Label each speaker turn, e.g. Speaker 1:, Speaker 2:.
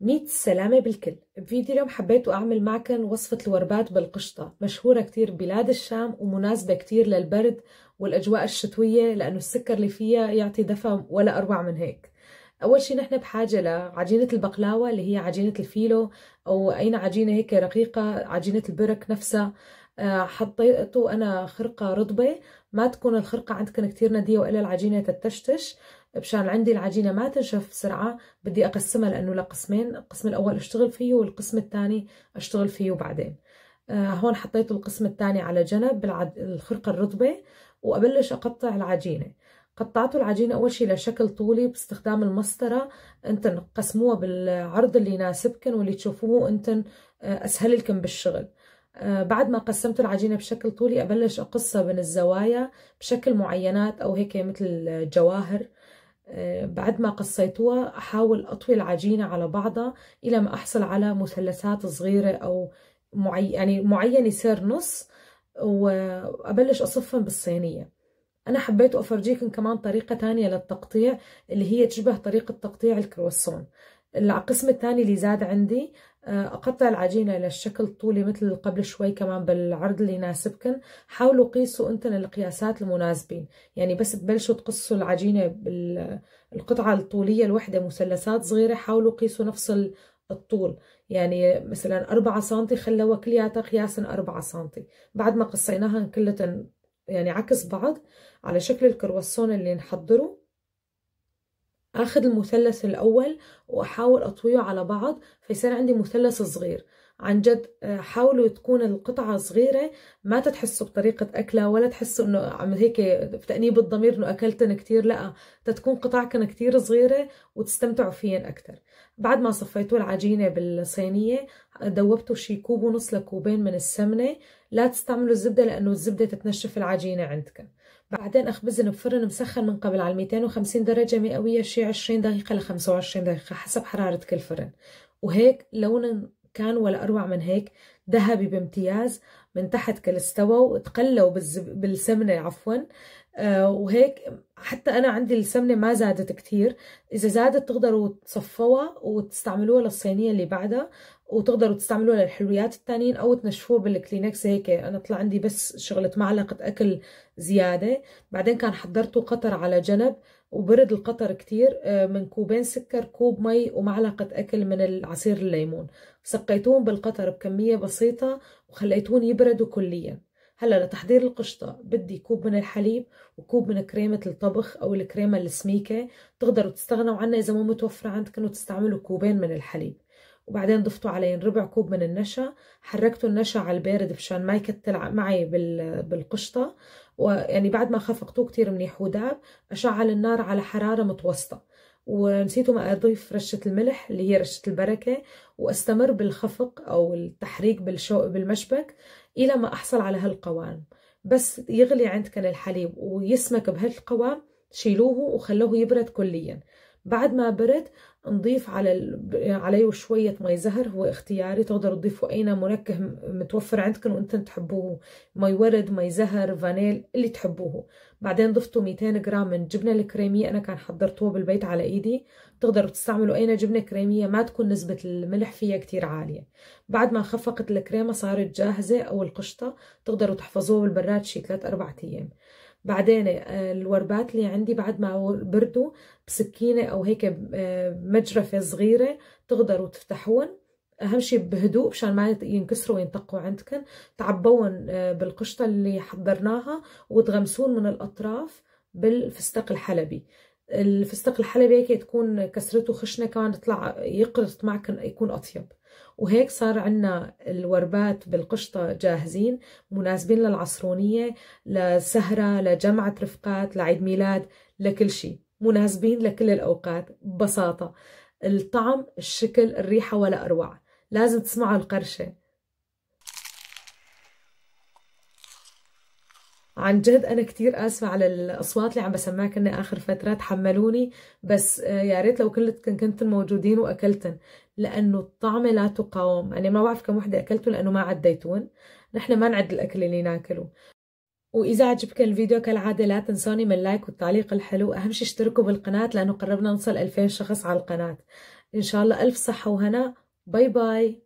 Speaker 1: 100 السلامة بالكل بفيديو اليوم حبيت أعمل معكن وصفة الوربات بالقشطة مشهورة كتير ببلاد الشام ومناسبة كتير للبرد والأجواء الشتوية لأنه السكر اللي فيها يعطي دفى ولا أروع من هيك أول شي نحن بحاجة لعجينة البقلاوة اللي هي عجينة الفيلو أو أي عجينة هيك رقيقة عجينة البرك نفسها آه، حطيته أنا خرقة رطبة ما تكون الخرقة عندكن كتير ندية وإلا العجينة تتشتش بشان عندي العجينة ما تنشف بسرعة بدي أقسمها لأنه لقسمين القسم الأول أشتغل فيه والقسم الثاني أشتغل فيه بعدين آه هون حطيت القسم الثاني على جنب بالخرقة الرطبة وأبلش أقطع العجينة قطعتوا العجينة أول شيء لشكل طولي باستخدام المسطرة أنتن قسموها بالعرض اللي يناسبكن واللي تشوفوه أنتن آه، أسهل لكم بالشغل آه، بعد ما قسمت العجينة بشكل طولي أبلش أقصها من الزوايا بشكل معينات أو هيك مثل جواهر آه، بعد ما قصيتها أحاول أطوي العجينة على بعضها إلى ما أحصل على مثلثات صغيرة أو معي... يعني معين يصير نص وأبلش أصفهم بالصينية أنا حبيت أفرجيكم كمان طريقة تانية للتقطيع اللي هي تشبه طريقة تقطيع الكروسون القسم الثاني اللي زاد عندي أقطع العجينة إلى الشكل الطولي مثل قبل شوي كمان بالعرض اللي يناسبكن حاولوا قيسوا أنتن القياسات المناسبين يعني بس تبلشوا تقصوا العجينة بالقطعة الطولية الوحدة مثلثات صغيرة حاولوا قيسوا نفس الطول يعني مثلا أربعة سنتي خلوها كلياتها قياسا أربعة سنتي بعد ما قصيناها كلتن يعني عكس بعض على شكل الكروسون اللي نحضره اخد المثلث الاول واحاول اطويه على بعض فيصير عندي مثلث صغير عن جد آه، حاولوا تكون القطعة صغيرة ما تتحسوا بطريقة أكلها ولا تحسوا إنه عمل هيك تأنيب الضمير إنه أكلتن كتير لا تتكون قطعكن كتير صغيرة وتستمتعوا فيهن أكتر بعد ما صفيتوا العجينة بالصينية دوبتوا شي كوب ونص لكوبين من السمنة لا تستعملوا الزبدة لأنه الزبدة تتنشف العجينة عندكن بعدين أخبزن بفرن مسخن من قبل على 250 درجة مئوية شي 20 دقيقة ل 25 دقيقة حسب حرارة كل فرن وهيك لون كان ولا أروع من هيك ذهبي بامتياز من تحت كل استوى وتقلوا بالسمنة عفوا آه وهيك حتى أنا عندي السمنة ما زادت كتير إذا زادت تقدروا تصفوها وتستعملوها للصينية اللي بعدها وتقدروا تستعملوها للحلويات التانيين أو تنشفوه بالكلينكس هيك أنا طلع عندي بس شغلة معلقة أكل زيادة بعدين كان حضرته قطر على جنب وبرد القطر كتير آه، من كوبين سكر كوب مي ومعلقة أكل من العصير الليمون سقيتوهم بالقطر بكمية بسيطة وخليتون يبردوا كليا هلا لتحضير القشطة بدي كوب من الحليب وكوب من كريمة الطبخ أو الكريمة السميكة تقدروا تستغنوا عنها إذا مو متوفرة عندكم وتستعملوا كوبين من الحليب وبعدين ضفتوا عليهم ربع كوب من النشا حركتوا النشا على البارد مشان ما يكتل معي بالقشطة ويعني بعد ما خفقتوه كتير منيح وداب أشعل النار على حرارة متوسطة ونسيتوا ما أضيف رشة الملح اللي هي رشة البركة وأستمر بالخفق أو التحريك بالشو بالمشبك إلى ما أحصل على هالقوام بس يغلي عندكن الحليب ويسمك بهالقوام شيلوه وخلوه يبرد كليا بعد ما برد نضيف على عليه شوية مي زهر هو اختياري تقدر تضيفوا أي منكه متوفر عندكم وأنتم تحبوه مي ورد مي زهر فانيل اللي تحبوه بعدين ضفتوا 200 جرام من الجبنة الكريمية أنا كان حضرتوه بالبيت على إيدي تقدروا تستعملوا أي جبنة كريمية ما تكون نسبة الملح فيها كتير عالية بعد ما خفقت الكريمة صارت جاهزة أو القشطة تقدروا تحفظوها بالبراد شي 3 4 أيام بعدين آه، الوربات اللي عندي بعد ما بردوا بسكينة أو هيك آه، مجرفة صغيرة تقدروا تفتحون أهم شيء بهدوء مشان ما ينكسروا وينطقوا عندكن تعبون آه، بالقشطة اللي حضرناها وتغمسون من الأطراف بالفستق الحلبي الفستق الحلبي هيك تكون كسرته خشنة كمان يطلع يقرط معكن يكون أطيب وهيك صار عندنا الوربات بالقشطة جاهزين مناسبين للعصرونية لسهرة لجمعة رفقات لعيد ميلاد لكل شيء مناسبين لكل الأوقات ببساطة الطعم الشكل الريحة ولا أروع لازم تسمعوا القرشة عن جد انا كثير اسفه على الاصوات اللي عم بسمعك كنا اخر فتره تحملوني بس آه، يا ريت لو كنت كنتن موجودين واكلتن لانه الطعمه لا تقاوم انا ما بعرف كم وحده اكلته لانه ما عديتون نحن ما نعد الاكل اللي ناكله وإذا عجبك الفيديو كالعادة لا تنسوني من اللايك والتعليق الحلو أهم شي اشتركوا بالقناة لأنه قربنا نوصل 2000 شخص على القناة إن شاء الله ألف صحة وهنا باي باي